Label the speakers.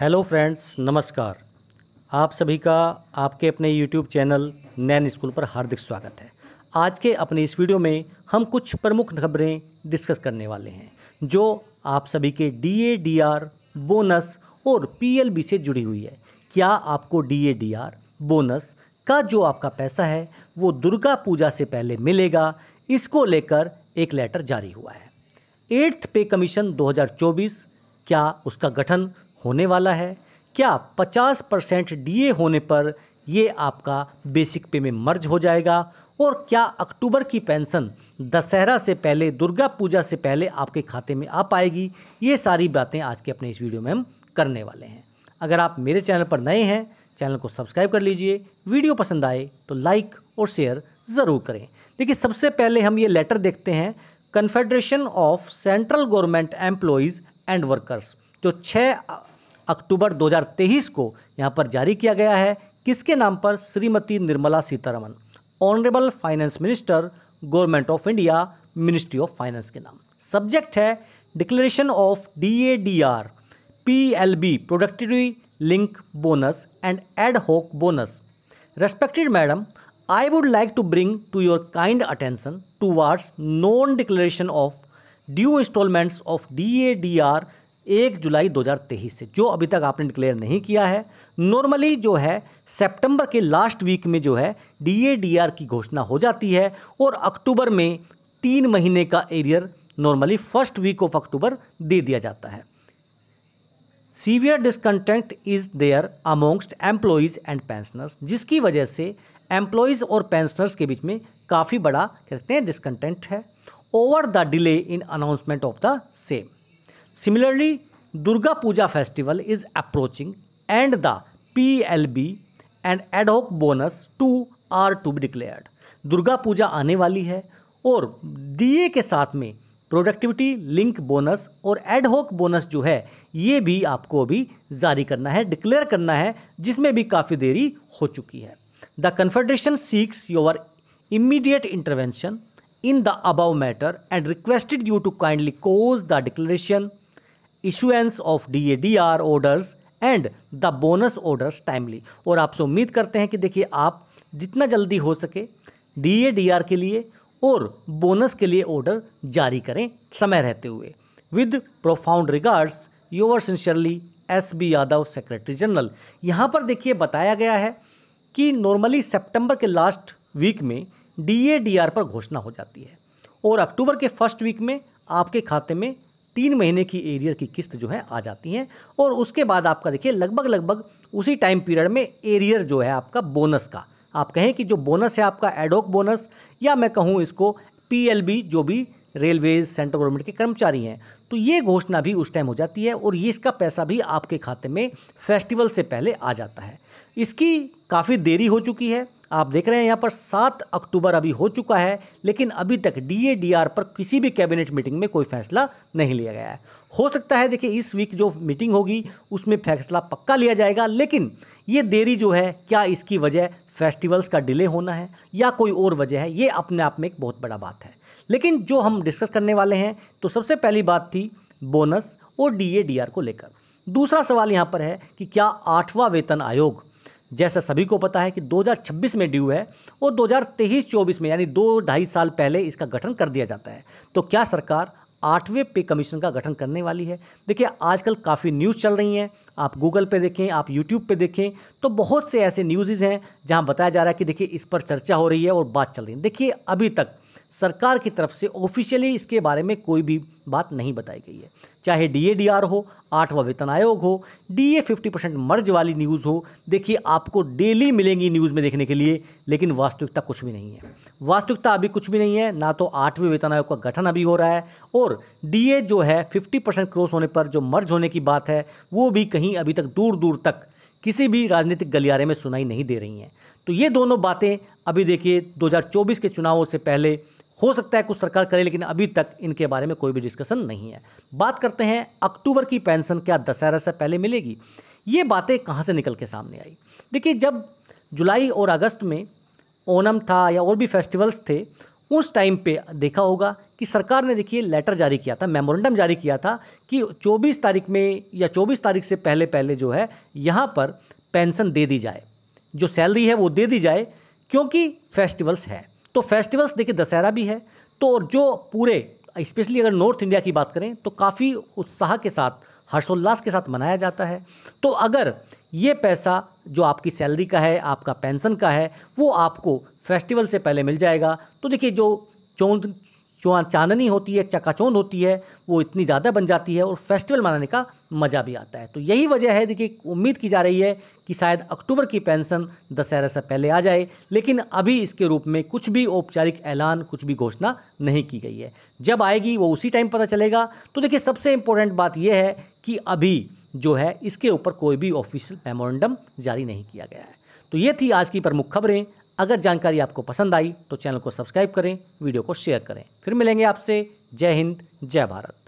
Speaker 1: Hello friends नमस्कार आप सभी का आपके अपने यूट्यूब चैनल नैन स्कूल पर हार्दिक स्वागत है आज के अपने इस वीडियो में हम कुछ प्रमुख खबरें डिस्कस करने वाले हैं जो आप सभी के डी डी आर बोनस और पी से जुड़ी हुई है क्या आपको डी डी आर बोनस का जो आपका पैसा है वो दुर्गा पूजा से पहले मिलेगा इसको लेकर एक लेटर जारी हुआ है एट्थ पे कमीशन 2024 क्या उसका गठन होने वाला है क्या 50 परसेंट डी होने पर ये आपका बेसिक पे में मर्ज हो जाएगा और क्या अक्टूबर की पेंशन दशहरा से पहले दुर्गा पूजा से पहले आपके खाते में आ पाएगी ये सारी बातें आज के अपने इस वीडियो में हम करने वाले हैं अगर आप मेरे चैनल पर नए हैं चैनल को सब्सक्राइब कर लीजिए वीडियो पसंद आए तो लाइक और शेयर ज़रूर करें देखिए सबसे पहले हम ये लेटर देखते हैं confederation of central government employees and workers जो छः अक्टूबर 2023 को यहाँ पर जारी किया गया है किसके नाम पर Shrimati Nirmala Sitharaman honourable finance minister government of India ministry of finance के नाम सब्जेक्ट है declaration of D A D R P L B productivity link bonus and ad hoc bonus respected madam bring to your kind bring to your non declaration of due instalments of D A D R एक जुलाई 2023 से जो अभी तक आपने declare नहीं किया है नॉर्मली जो है सितंबर के लास्ट वीक में जो है डीएडीआर की घोषणा हो जाती है और अक्टूबर में तीन महीने का arrear normally first week of October दे दिया जाता है severe discontent is there amongst employees and pensioners जिसकी वजह से एम्प्लॉयज़ और पेंशनर्स के बीच में काफ़ी बड़ा कहते हैं डिस्कंटेंट है over the delay in announcement of the same similarly Similarly, Durga Puja festival is approaching and the PLB and ad hoc bonus to are to be declared. Durga Puja आने वाली है और डीए के साथ में प्रोडक्टिविटी लिंक बोनस और ad hoc bonus जो है ये भी आपको अभी जारी करना है डिक्लेयर करना है जिसमें भी काफ़ी देरी हो चुकी है the confederation seeks your immediate intervention in the above matter and requested you to kindly cause the declaration issuance of D A D R orders and the bonus orders timely और आपसे उम्मीद करते हैं कि देखिए आप जितना जल्दी हो सके डी ए डी आर के लिए और बोनस के लिए ऑर्डर जारी करें समय रहते हुए with profound regards yours sincerely S B Yadav secretary general यहाँ पर देखिए बताया गया है कि नॉर्मली सेप्टेम्बर के लास्ट वीक में डी ए डी आर पर घोषणा हो जाती है और अक्टूबर के फर्स्ट वीक में आपके खाते में तीन महीने की एरियर की किस्त जो है आ जाती है और उसके बाद आपका देखिए लगभग लगभग उसी टाइम पीरियड में एरियर जो है आपका बोनस का आप कहें कि जो बोनस है आपका एडोक बोनस या मैं कहूँ इसको पी जो भी रेलवेज सेंट्रल गवर्नमेंट के कर्मचारी हैं तो ये घोषणा भी उस टाइम हो जाती है और ये इसका पैसा भी आपके खाते में फेस्टिवल से पहले आ जाता है इसकी काफ़ी देरी हो चुकी है आप देख रहे हैं यहाँ पर सात अक्टूबर अभी हो चुका है लेकिन अभी तक डी पर किसी भी कैबिनेट मीटिंग में कोई फैसला नहीं लिया गया है हो सकता है देखिए इस वीक जो मीटिंग होगी उसमें फैसला पक्का लिया जाएगा लेकिन ये देरी जो है क्या इसकी वजह फेस्टिवल्स का डिले होना है या कोई और वजह है ये अपने आप में एक बहुत बड़ा बात है लेकिन जो हम डिस्कस करने वाले हैं तो सबसे पहली बात थी बोनस और डी को लेकर दूसरा सवाल यहाँ पर है कि क्या आठवां वेतन आयोग जैसा सभी को पता है कि 2026 में ड्यू है और 2023-24 में यानी दो ढाई साल पहले इसका गठन कर दिया जाता है तो क्या सरकार आठवें पे कमीशन का गठन करने वाली है देखिए आजकल काफ़ी न्यूज़ चल रही हैं आप गूगल पे देखें आप यूट्यूब पे देखें तो बहुत से ऐसे न्यूज़ हैं जहां बताया जा रहा है कि देखिए इस पर चर्चा हो रही है और बात चल रही है देखिए अभी तक सरकार की तरफ से ऑफिशियली इसके बारे में कोई भी बात नहीं बताई गई है चाहे डी ए डी आर हो आठवां वेतन आयोग हो D A fifty percent merge वाली न्यूज़ हो देखिए आपको डेली मिलेंगी न्यूज़ में देखने के लिए लेकिन वास्तविकता कुछ भी नहीं है वास्तविकता अभी कुछ भी नहीं है ना तो आठवें वेतन आयोग का गठन अभी हो रहा है और डी ए जो है फिफ्टी परसेंट क्रॉस होने पर जो मर्ज होने की बात है वो भी कहीं अभी तक दूर दूर तक किसी भी राजनीतिक गलियारे में सुनाई नहीं दे रही हैं तो ये दोनों बातें अभी देखिए दो के चुनावों से पहले हो सकता है कुछ सरकार करे लेकिन अभी तक इनके बारे में कोई भी डिस्कशन नहीं है बात करते हैं अक्टूबर की पेंशन क्या दशहरा से पहले मिलेगी ये बातें कहाँ से निकल के सामने आई देखिए जब जुलाई और अगस्त में ओनम था या और भी फेस्टिवल्स थे उस टाइम पे देखा होगा कि सरकार ने देखिए लेटर जारी किया था मेमोरेंडम जारी किया था कि 24 तारीख में या 24 तारीख से पहले पहले जो है यहाँ पर पेंशन दे दी जाए जो सैलरी है वो दे दी जाए क्योंकि फेस्टिवल्स है तो फेस्टिवल्स देखिए दशहरा भी है तो जो पूरे स्पेशली अगर नॉर्थ इंडिया की बात करें तो काफ़ी उत्साह के साथ हर्षोल्लास के साथ मनाया जाता है तो अगर ये पैसा जो आपकी सैलरी का है आपका पेंशन का है वो आपको फेस्टिवल से पहले मिल जाएगा तो देखिए जो चौदह जो चांदनी होती है चकाचौंध होती है वो इतनी ज़्यादा बन जाती है और फेस्टिवल मनाने का मज़ा भी आता है तो यही वजह है देखिए उम्मीद की जा रही है कि शायद अक्टूबर की पेंशन दशहरा से पहले आ जाए लेकिन अभी इसके रूप में कुछ भी औपचारिक ऐलान कुछ भी घोषणा नहीं की गई है जब आएगी वो उसी टाइम पता चलेगा तो देखिए सबसे इम्पोर्टेंट बात यह है कि अभी जो है इसके ऊपर कोई भी ऑफिशियल मेमोरेंडम जारी नहीं किया गया है तो ये थी आज की प्रमुख खबरें अगर जानकारी आपको पसंद आई तो चैनल को सब्सक्राइब करें वीडियो को शेयर करें फिर मिलेंगे आपसे जय हिंद जय भारत